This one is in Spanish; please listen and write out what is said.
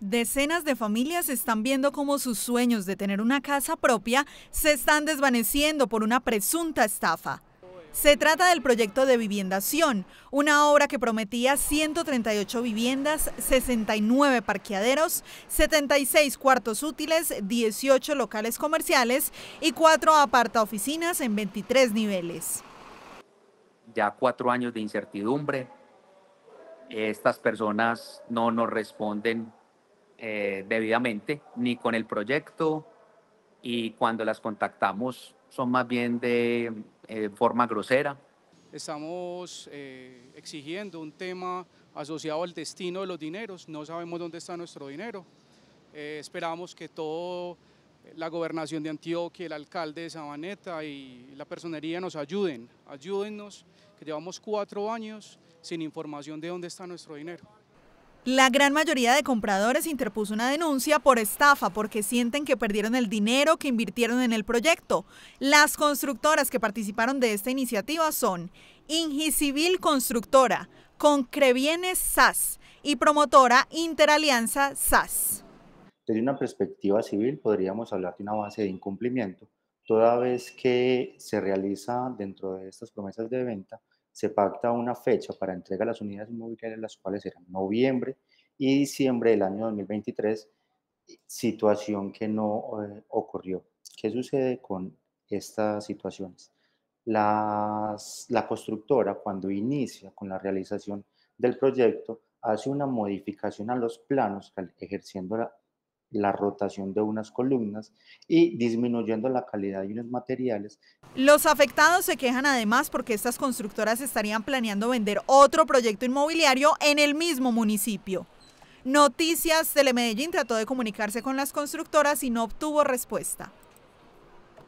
Decenas de familias están viendo cómo sus sueños de tener una casa propia se están desvaneciendo por una presunta estafa. Se trata del proyecto de viviendación, una obra que prometía 138 viviendas, 69 parqueaderos, 76 cuartos útiles, 18 locales comerciales y 4 oficinas en 23 niveles. Ya cuatro años de incertidumbre, estas personas no nos responden eh, debidamente, ni con el proyecto, y cuando las contactamos son más bien de eh, forma grosera. Estamos eh, exigiendo un tema asociado al destino de los dineros, no sabemos dónde está nuestro dinero, esperamos que toda la gobernación de Antioquia, el alcalde de Sabaneta y la personería nos ayuden, ayúdennos, que llevamos cuatro años sin información de dónde está nuestro dinero. La gran mayoría de compradores interpuso una denuncia por estafa porque sienten que perdieron el dinero que invirtieron en el proyecto. Las constructoras que participaron de esta iniciativa son Civil Constructora, Concrevienes SAS y promotora Interalianza SAS. Desde una perspectiva civil podríamos hablar de una base de incumplimiento, toda vez que se realiza dentro de estas promesas de venta se pacta una fecha para entrega de las unidades inmobiliarias, las cuales eran noviembre y diciembre del año 2023, eh, situación que no eh, ocurrió. ¿Qué sucede con estas situaciones? la constructora, cuando inicia con la realización del proyecto, hace una modificación a los planos, ejerciendo la, la rotación de unas columnas y disminuyendo la calidad de unos materiales. Los afectados se quejan además porque estas constructoras estarían planeando vender otro proyecto inmobiliario en el mismo municipio. Noticias Medellín trató de comunicarse con las constructoras y no obtuvo respuesta.